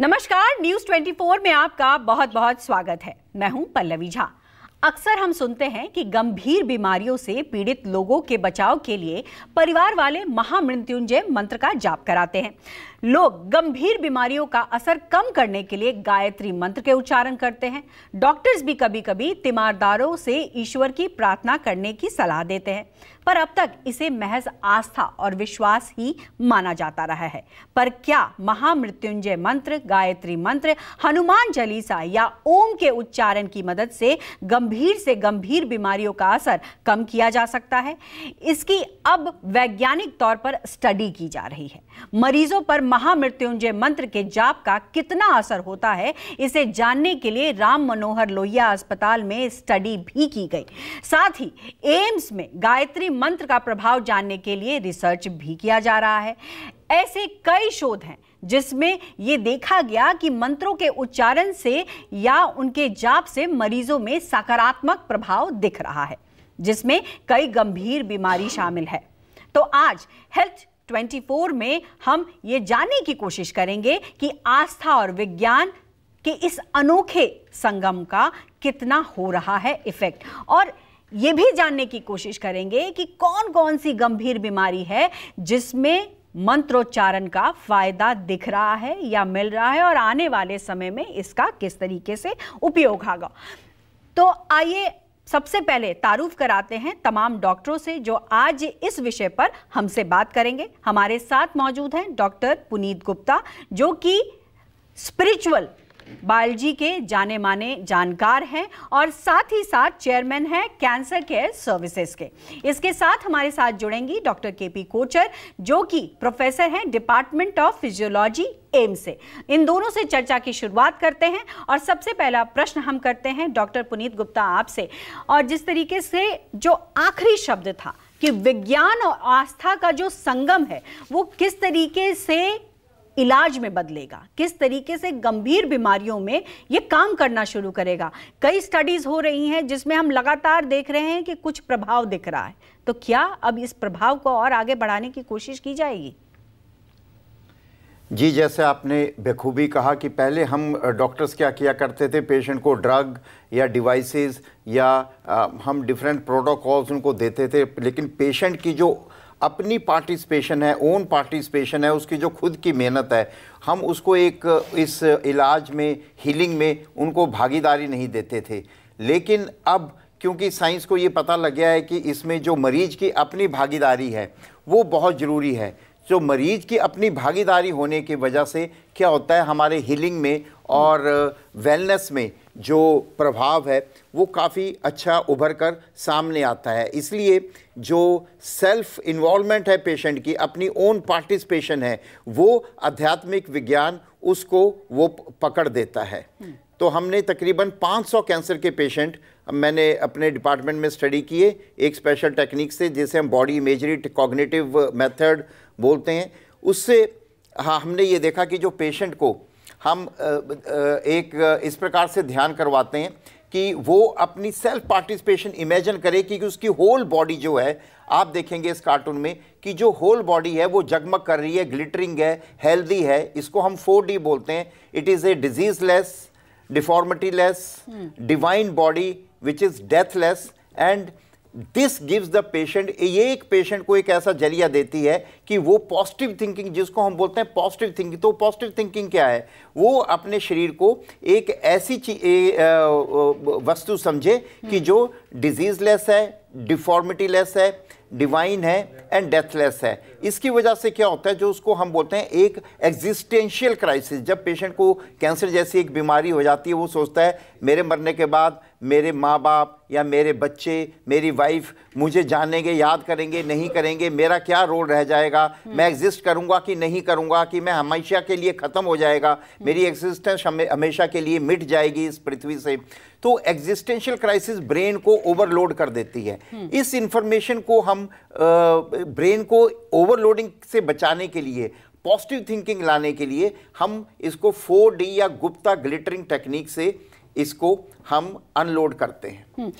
नमस्कार न्यूज 24 में आपका बहुत बहुत स्वागत है मैं हूं पल्लवी झा अक्सर हम सुनते हैं कि गंभीर बीमारियों से पीड़ित लोगों के बचाव के लिए परिवार वाले महामृत्युंजय मंत्र का जाप कराते हैं लोग गंभीर बीमारियों का असर कम करने के लिए गायत्री मंत्र के उच्चारण करते हैं डॉक्टर्स भी कभी कभी तीमारदारों से ईश्वर की प्रार्थना करने की सलाह देते हैं पर अब तक इसे महज आस्था और विश्वास ही माना जाता रहा है पर क्या महामृत्युंजय मंत्र गायत्री मंत्र हनुमान जलीसा या ओम के उच्चारण की मदद से गंभीर से गंभीर बीमारियों का असर कम किया जा सकता है इसकी अब वैज्ञानिक तौर पर स्टडी की जा रही है मरीजों पर महामृत्युंजय मंत्र के जाप का कितना असर होता है इसे जानने के लिए राम मनोहर लोहिया अस्पताल में स्टडी भी की गई साथ ही एम्स में गायत्री मंत्र का प्रभाव जानने के लिए रिसर्च भी किया जा रहा है ऐसे कई शोध हैं जिसमें ये देखा गया कि मंत्रों के उच्चारण से या उनके जाप से मरीजों में सकारात्मक प्रभाव दिख रहा है जिसमें कई गंभीर बीमारी शामिल है तो आज हेल्थ 24 में हम ये जानने की कोशिश करेंगे कि आस्था और विज्ञान के इस अनोखे संगम का कितना हो रहा है इफेक्ट और ये भी जानने की कोशिश करेंगे कि कौन कौन सी गंभीर बीमारी है जिसमें मंत्रोच्चारण का फायदा दिख रहा है या मिल रहा है और आने वाले समय में इसका किस तरीके से उपयोग होगा तो आइए सबसे पहले तारुफ कराते हैं तमाम डॉक्टरों से जो आज इस विषय पर हमसे बात करेंगे हमारे साथ मौजूद हैं डॉक्टर पुनीत गुप्ता जो कि स्पिरिचुअल बायोलॉजी के जाने माने जानकार हैं और साथ ही साथ चेयरमैन हैं कैंसर केयर सर्विसेज के इसके साथ हमारे साथ जुड़ेंगी डॉक्टर के पी कोचर जो कि प्रोफेसर हैं डिपार्टमेंट ऑफ फिजियोलॉजी एम से इन दोनों से चर्चा की शुरुआत करते हैं और सबसे पहला प्रश्न हम करते हैं डॉक्टर पुनीत गुप्ता आपसे और जिस तरीके से जो आखिरी शब्द था कि विज्ञान और आस्था का जो संगम है वो किस तरीके से इलाज में बदलेगा किस तरीके से गंभीर बीमारियों में ये काम करना शुरू करेगा कई स्टडीज़ हो रही हैं जिसमें हम लगातार देख रहे हैं कि कुछ प्रभाव दिख रहा है तो क्या अब इस प्रभाव को और आगे बढ़ाने की कोशिश की जाएगी जी जैसे आपने बेखूबी कहा कि पहले हम डॉक्टर्स क्या किया करते थे पेशेंट को ड्रग या डिवाइसेस या हम डिफरेंट प्रोटोकॉल्स उनको देते थे लेकिन पेशेंट की जो अपनी पार्टिसिपेशन है ओन पार्टिसिपेशन है उसकी जो खुद की मेहनत है हम उसको एक इस इलाज में हीलिंग में उनको भागीदारी नहीं देते थे लेकिन अब क्योंकि साइंस को ये पता लग गया है कि इसमें जो मरीज़ की अपनी भागीदारी है वो बहुत ज़रूरी है जो मरीज़ की अपनी भागीदारी होने की वजह से क्या होता है हमारे हीलिंग में और वेलनेस में जो प्रभाव है वो काफ़ी अच्छा उभर कर सामने आता है इसलिए जो सेल्फ इन्वॉल्वमेंट है पेशेंट की अपनी ओन पार्टिसिपेशन है वो आध्यात्मिक विज्ञान उसको वो पकड़ देता है तो हमने तकरीबन 500 कैंसर के पेशेंट मैंने अपने डिपार्टमेंट में स्टडी किए एक स्पेशल टेक्निक से जिसे हम बॉडी इमेजरी कॉग्निटिव मेथड बोलते हैं उससे हाँ हमने ये देखा कि जो पेशेंट को हम एक इस प्रकार से ध्यान करवाते हैं कि वो अपनी सेल्फ पार्टिसिपेशन इमेजिन करे कि उसकी होल बॉडी जो है आप देखेंगे इस कार्टून में कि जो होल बॉडी है वो जगमग कर रही है ग्लिटरिंग है हेल्दी है इसको हम फोर डी बोलते हैं it is a disease less deformity less divine body which is deathless and this gives the patient ये एक पेशेंट को एक ऐसा जरिया देती है कि वो पॉजिटिव थिंकिंग जिसको हम बोलते हैं पॉजिटिव थिंकिंग तो पॉजिटिव थिंकिंग क्या है वो अपने शरीर को एक ऐसी वस्तु समझे कि हम्म। जो डिजीजलेस है डिफॉर्मिटी लेस है डिवाइन है एंड डेथलेस है इसकी वजह से क्या होता है जो उसको हम बोलते हैं एक एग्जिस्टेंशियल क्राइसिस जब पेशेंट को कैंसर जैसी एक बीमारी हो जाती है वो सोचता है मेरे मरने के बाद मेरे माँ बाप या मेरे बच्चे मेरी वाइफ मुझे जानेंगे याद करेंगे नहीं करेंगे मेरा क्या रोल रह जाएगा मैं एग्जिस्ट करूँगा कि नहीं करूँगा कि मैं हमेशा के लिए ख़त्म हो जाएगा मेरी एग्जिस्टेंस हमेशा के लिए मिट जाएगी इस पृथ्वी से तो एग्जिस्टेंशियल क्राइसिस ब्रेन को ओवरलोड कर देती है हम्म। इस इंफॉर्मेशन को हम ब्रेन को ओवरलोडिंग से बचाने के लिए पॉजिटिव थिंकिंग लाने के लिए हम इसको फोर डी या गुप्ता ग्लिटरिंग टेक्निक से इसको हम अनलोड करते हैं हम्म।